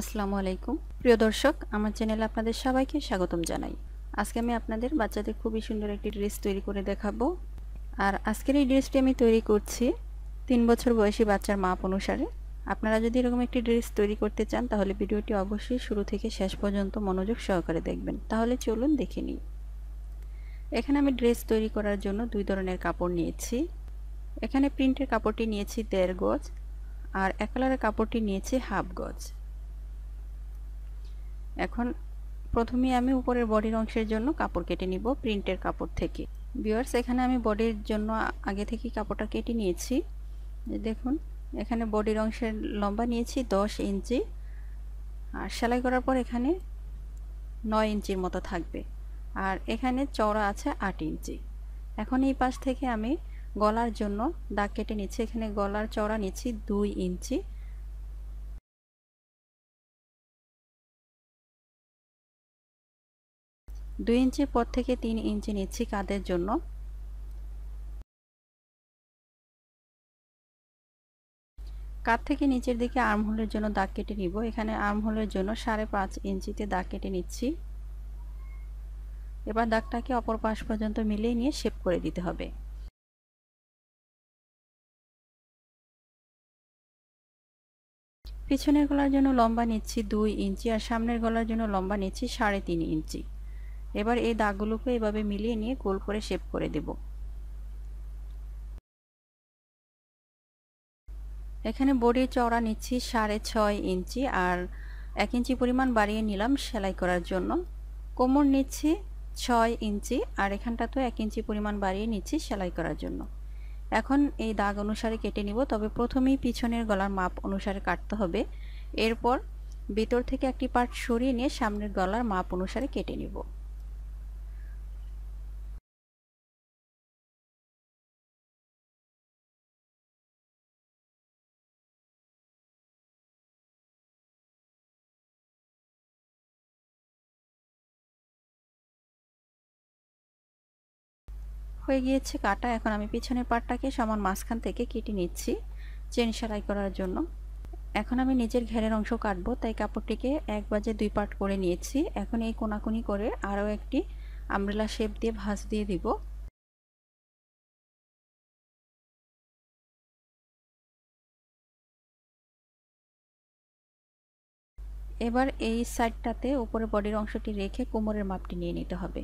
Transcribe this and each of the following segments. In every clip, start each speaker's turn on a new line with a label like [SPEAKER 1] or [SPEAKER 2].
[SPEAKER 1] আসসালামু আলাইকুম প্রিয় দর্শক আমার চ্যানেলে আপনাদের সবাইকে স্বাগতম জানাই আজকে আমি আপনাদের বাচ্চাদের খুবই সুন্দর একটি ড্রেস তৈরি করে দেখাবো আর আজকের এই ড্রেসটি আমি তৈরি করছি তিন বছর বয়সী বাচ্চার মাপ অনুসারে আপনারা যদি এরকম একটি ড্রেস তৈরি করতে চান তাহলে ভিডিওটি অবশ্যই শুরু থেকে শেষ পর্যন্ত মনোযোগ সহকারে দেখবেন তাহলে চলুন দেখে নিই এখানে আমি ড্রেস তৈরি করার জন্য দুই ধরনের কাপড় নিয়েছি এখানে প্রিন্টের কাপড়টি নিয়েছি দেড় গজ আর এক কালারের কাপড়টি নিয়েছি হাফ গজ এখন প্রথমে আমি উপরের বডির অংশের জন্য কাপড় কেটে নিব প্রিন্টের কাপড় থেকে বিয়ার্স এখানে আমি বডির জন্য আগে থেকে কাপড়টা কেটে নিয়েছি দেখুন এখানে বডির অংশের লম্বা নিয়েছি 10 ইঞ্চি আর সেলাই করার পর এখানে 9 ইঞ্চির মতো থাকবে আর এখানে চওড়া আছে 8 ইঞ্চি এখন এই পাশ থেকে আমি গলার জন্য দাগ কেটে নিচ্ছি এখানে গলার চওড়া নিচ্ছি 2 ইঞ্চি
[SPEAKER 2] দুই ইঞ্চি পর থেকে তিন ইঞ্চি নিচ্ছি কাঁধের জন্য
[SPEAKER 1] কাঁধ থেকে নিচের দিকে আর্মহোলের জন্য দাগ কেটে নিব এখানে আর্মহোলের জন্য সাড়ে পাঁচ ইঞ্চিতে দাগ কেটে নিচ্ছি এবার দাগটাকে অপর পাশ পর্যন্ত মিলিয়ে নিয়ে শেপ করে দিতে হবে
[SPEAKER 2] পিছনের গলার জন্য লম্বা
[SPEAKER 1] নিচ্ছি দুই ইঞ্চি আর সামনের গলার জন্য লম্বা নিচ্ছি সাড়ে তিন ইঞ্চি এবার এই দাগগুলোকে এভাবে মিলিয়ে নিয়ে গোল করে শেপ করে দেব এখানে বডির চওড়া নিচ্ছি সাড়ে ছয় ইঞ্চি আর এক ইঞ্চি পরিমাণ বাড়িয়ে নিলাম সেলাই করার জন্য কোমর নিচ্ছি ছয় ইঞ্চি আর এখানটা তো এক ইঞ্চি পরিমাণ বাড়িয়ে নিচ্ছি সেলাই করার জন্য এখন এই দাগ অনুসারে কেটে নিব তবে প্রথমেই পিছনের গলার মাপ অনুসারে কাটতে হবে এরপর ভিতর থেকে একটি পার্ট সরিয়ে নিয়ে সামনের গলার মাপ অনুসারে কেটে নিব হয়ে গিয়েছে কাটা এখন আমি পিছনের পাটটাকে সমান মাঝখান থেকে কেটে নিচ্ছি চেন সেলাই করার জন্য এখন আমি নিজের ঘেরের অংশ কাটবো তাই কাপড়টিকে এক বাজে দুই পার্ট করে নিয়েছি এখন এই কোনাকুনি করে আরও একটি আমরেলা শেপ দিয়ে ভাঁজ দিয়ে দিব
[SPEAKER 2] এবার এই সাইডটাতে উপরে বডির অংশটি রেখে কোমরের মাপটি নিয়ে নিতে হবে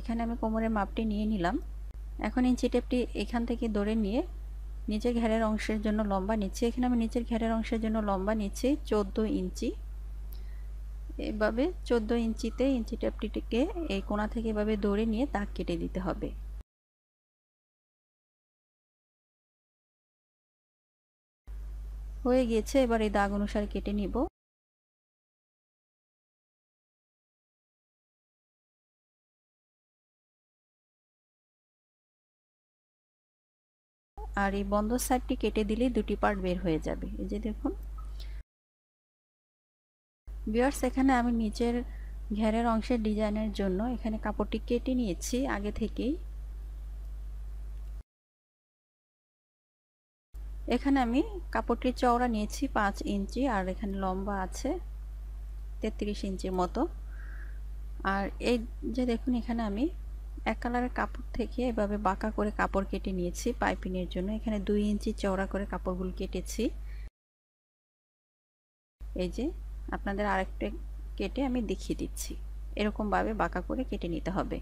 [SPEAKER 1] এখানে আমি কোমরের মাপটি নিয়ে নিলাম এখন ইঞ্চি টেপটি এখান থেকে ধরে নিয়ে নিচের ঘেরের অংশের জন্য লম্বা নিচ্ছি এখানে আমি নিচের ঘেরের অংশের জন্য লম্বা নিচ্ছি চোদ্দো ইঞ্চি এভাবে চোদ্দো ইঞ্চিতে ইঞ্চি টেপটিকে এই কোণা থেকে এভাবে ধরে নিয়ে দাগ কেটে দিতে হবে
[SPEAKER 3] হয়ে গিয়েছে এবার এই দাগ অনুসারে কেটে নিব আর এই বন্ধ সাইডটি কেটে দিলেই দুটি পার্ট বের হয়ে যাবে এই যে দেখুন
[SPEAKER 1] বিয়ার্স এখানে আমি নিচের ঘেরের অংশের ডিজাইনের জন্য এখানে কাপড়টি কেটে নিয়েছি আগে থেকেই এখানে আমি কাপড়টির চওড়া নিয়েছি পাঁচ ইঞ্চি আর এখানে লম্বা আছে তেত্রিশ ইঞ্চির মতো আর এই যে দেখুন এখানে আমি এক কালারের কাপড় থেকে এভাবে বাঁকা করে কাপড় কেটে নিয়েছি পাইপিংয়ের জন্য এখানে দুই ইঞ্চি চওড়া করে কাপড়গুলো কেটেছি এই যে আপনাদের আরেকটা কেটে আমি দেখিয়ে দিচ্ছি
[SPEAKER 2] এরকমভাবে
[SPEAKER 3] বাঁকা করে কেটে নিতে হবে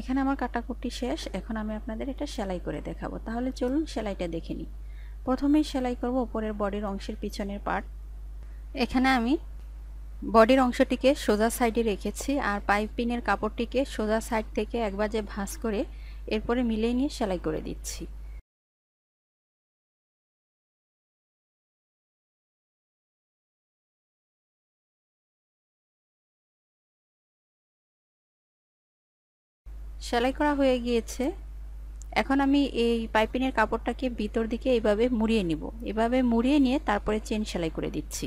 [SPEAKER 1] এখানে আমার কাটাকুটি শেষ এখন আমি আপনাদের এটা সেলাই করে দেখাবো তাহলে চলুন সেলাইটা দেখে নিই প্রথমে সেলাই করব উপরের বডির অংশের পিছনের পার্ট এখানে আমি বডির অংশটিকে সোজা সাইডে রেখেছি আর পাইপিনের কাপড়টিকে সোজা সাইড থেকে একবার যে ভাঁজ করে এরপরে মিলিয়ে নিয়ে সেলাই করে দিচ্ছি সেলাই করা হয়ে গিয়েছে এখন আমি এই পাইপিনের কাপড়টাকে ভিতর দিকে এভাবে মুড়িয়ে নিব এভাবে মুড়িয়ে নিয়ে তারপরে চেন
[SPEAKER 2] সেলাই করে দিচ্ছি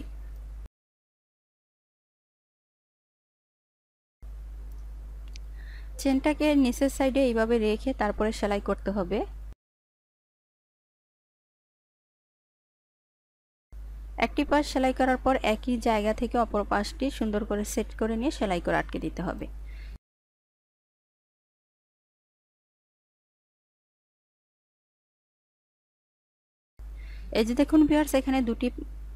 [SPEAKER 2] চেনটাকে নিচের সাইডে এইভাবে রেখে তারপরে সেলাই করতে হবে একটি পাশ সেলাই করার পর একই জায়গা থেকে অপর পাশটি সুন্দর করে সেট করে নিয়ে সেলাই করে আটকে দিতে
[SPEAKER 3] হবে
[SPEAKER 1] এই যে দেখুন ভিউয়ার্স এখানে দুটি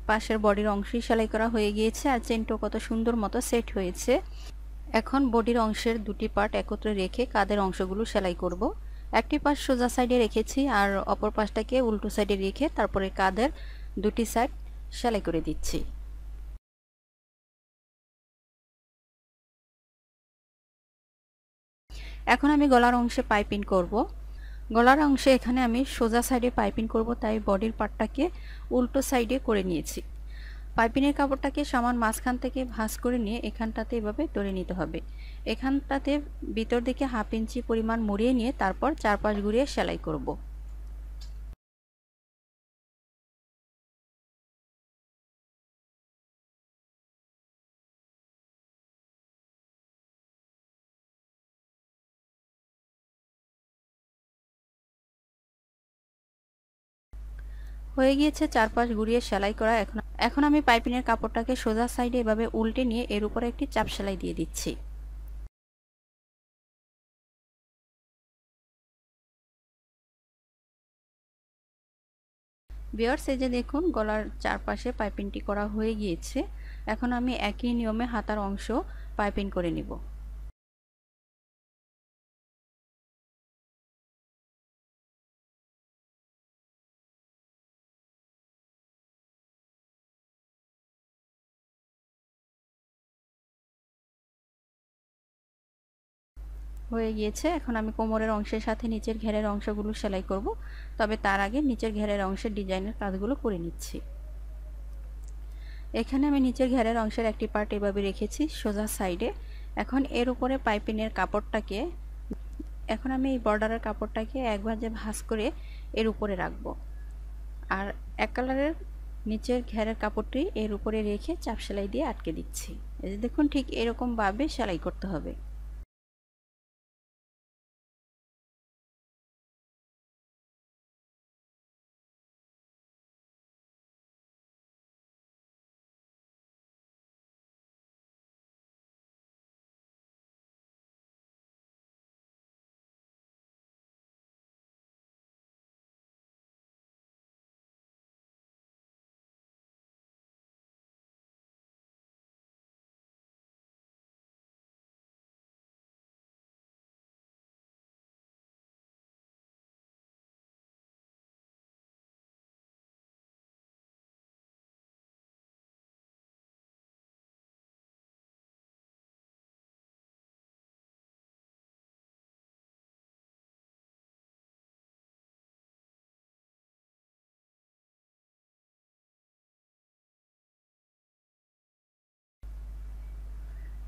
[SPEAKER 1] পাশের বডির অংশই সেলাই করা হয়ে গিয়েছে আর চেনটো কত সুন্দর মতো সেট হয়েছে এখন বডির অংশের দুটি পার্ট একত্রে রেখে কাদের অংশগুলো সেলাই করব। একটি পাশ সোজা সাইডে রেখেছি আর অপর পাশটাকে উল্টো সাইডে রেখে তারপরে কাদের দুটি সাইড
[SPEAKER 3] সেলাই করে দিচ্ছি
[SPEAKER 1] এখন আমি গলার অংশে পাইপিং করব গলার অংশে এখানে আমি সোজা সাইডে পাইপিং করব তাই বডির পার্টটাকে উল্টো সাইডে করে নিয়েছি পাইপিনের কাপড়টাকে সমান মাঝখান থেকে ভাঁজ করে নিয়ে এখানটাতে এভাবে ধরে নিতে হবে এখানটাতে ভিতর দিকে হাফ ইঞ্চি পরিমাণ মুড়িয়ে নিয়ে তারপর চারপাশ ঘুরিয়ে সেলাই করব। হয়ে গিয়েছে চারপাশ ঘুরিয়ে সেলাই করা এখন এখন আমি পাইপিনের কাপড়টাকে সোজা সাইডে এভাবে উল্টে নিয়ে এর উপরে একটি চাপ সেলাই দিয়ে দিচ্ছি বিয়ার্স এই যে দেখুন গলার চারপাশে পাইপিনটি করা হয়ে গিয়েছে এখন আমি একই নিয়মে হাতার অংশ পাইপিন করে নিব হয়ে গিয়েছে এখন আমি কোমরের অংশের সাথে নিচের ঘেরের অংশগুলো সেলাই করব তবে তার আগে নিচের ঘেরের অংশের ডিজাইনের কাজগুলো করে নিচ্ছি এখানে আমি নিচের ঘেরের অংশের একটি পার্ট এভাবে রেখেছি সোজা সাইডে এখন এর উপরে পাইপিনের কাপড়টাকে এখন আমি এই বর্ডারের কাপড়টাকে এক ভাঁজে ভাঁজ করে এর উপরে রাখব আর এক কালারের নিচের ঘেরের কাপড়টি এর উপরে রেখে চাপ সেলাই দিয়ে আটকে দিচ্ছি এই যে দেখুন ঠিক এরকমভাবে সেলাই
[SPEAKER 2] করতে
[SPEAKER 3] হবে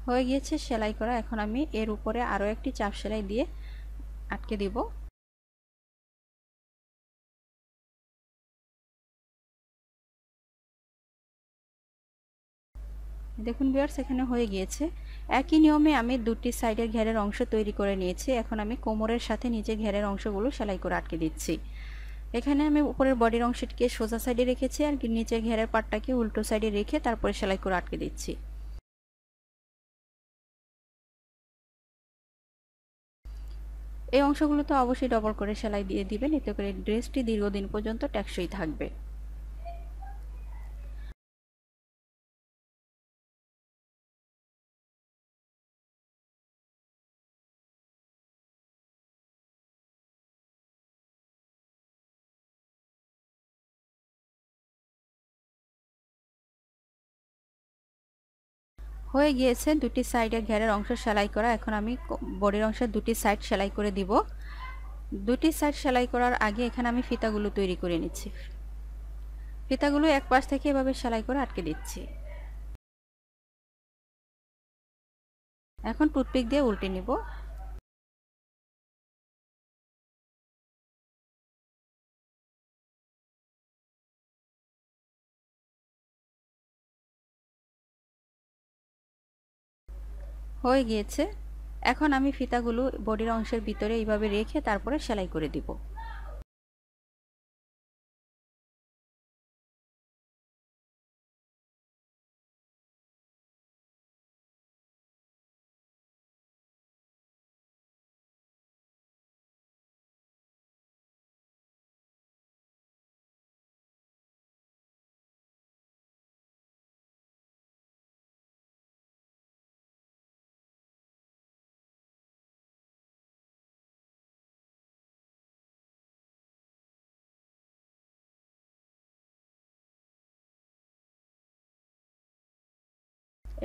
[SPEAKER 3] হয়ে গিয়েছে সেলাই করা এখন আমি এর উপরে আরও একটি চাপ সেলাই দিয়ে আটকে দিব
[SPEAKER 1] দেখুন বিয়ার্স এখানে হয়ে গিয়েছে একই নিয়মে আমি দুটি সাইডের ঘেরের অংশ তৈরি করে নিয়েছি এখন আমি কোমরের সাথে নিচে ঘেরের অংশগুলো সেলাই করে আটকে দিচ্ছি এখানে আমি উপরের বডির অংশটিকে সোজা সাইডে রেখেছি আর নিচের ঘেরের পাটটাকে উল্টো সাইডে রেখে তারপরে সেলাই করে আটকে দিচ্ছি এই অংশগুলো তো অবশ্যই ডবল করে সেলাই দিয়ে দিবেন এতে করে ড্রেসটি দীর্ঘদিন পর্যন্ত টেকসই থাকবে হয়ে গিয়েছে দুটি সাইডে ঘেরের অংশ সেলাই করা এখন আমি বডির অংশে দুটি সাইড সেলাই করে দিব দুটি সাইড সেলাই করার আগে এখানে আমি ফিতাগুলো তৈরি করে নিচ্ছি ফিতাগুলো এক পাশ থেকে এভাবে
[SPEAKER 3] সেলাই করে আটকে দিচ্ছি এখন টুথপিক দিয়ে উল্টে নিব হয়ে গিয়েছে
[SPEAKER 2] এখন আমি ফিতাগুলো বডির অংশের ভিতরে এইভাবে রেখে তারপরে সেলাই করে দিব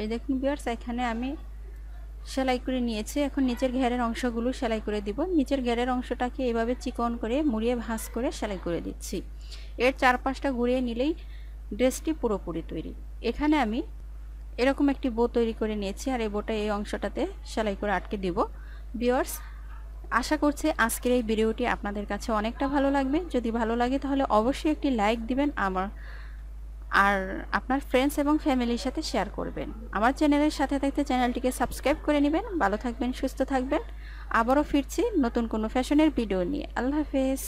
[SPEAKER 1] এই দেখুন বিয়ার্স এখানে আমি সেলাই করে নিয়েছি এখন নিচের ঘেরের অংশগুলো সেলাই করে দিব নিচের ঘেরের অংশটাকে এভাবে চিকন করে মুড়িয়ে ভাঁজ করে সেলাই করে দিচ্ছি এর চারপাশটা ঘুরিয়ে নিলেই ড্রেসটি পুরোপুরি তৈরি এখানে আমি এরকম একটি বো তৈরি করে নিয়েছি আর এই বোটা এই অংশটাতে সেলাই করে আটকে দিব বিয়ার্স আশা করছি আজকের এই ভিডিওটি আপনাদের কাছে অনেকটা ভালো লাগবে যদি ভালো লাগে তাহলে অবশ্যই একটি লাইক দিবেন আমার আর আপনার ফ্রেন্ডস এবং ফ্যামিলির সাথে শেয়ার করবেন আমার চ্যানেলের সাথে থাকতে চ্যানেলটিকে সাবস্ক্রাইব করে নেবেন ভালো থাকবেন সুস্থ থাকবেন আবারও ফিরছি নতুন কোনো ফ্যাশনের ভিডিও নিয়ে আল্লাহ হাফেজ